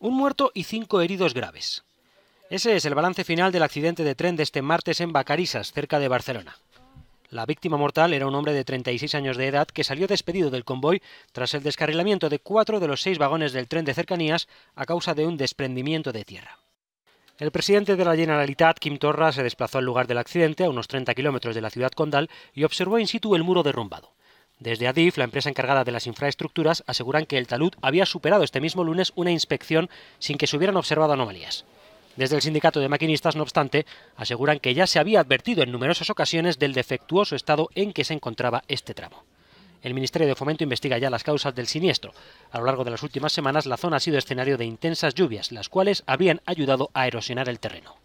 un muerto y cinco heridos graves. Ese es el balance final del accidente de tren de este martes en Bacarisas, cerca de Barcelona. La víctima mortal era un hombre de 36 años de edad que salió despedido del convoy tras el descarrilamiento de cuatro de los seis vagones del tren de cercanías a causa de un desprendimiento de tierra. El presidente de la Generalitat, Kim Torra, se desplazó al lugar del accidente, a unos 30 kilómetros de la ciudad condal, y observó in situ el muro derrumbado. Desde ADIF, la empresa encargada de las infraestructuras, aseguran que el talud había superado este mismo lunes una inspección sin que se hubieran observado anomalías. Desde el sindicato de maquinistas, no obstante, aseguran que ya se había advertido en numerosas ocasiones del defectuoso estado en que se encontraba este tramo. El Ministerio de Fomento investiga ya las causas del siniestro. A lo largo de las últimas semanas, la zona ha sido escenario de intensas lluvias, las cuales habían ayudado a erosionar el terreno.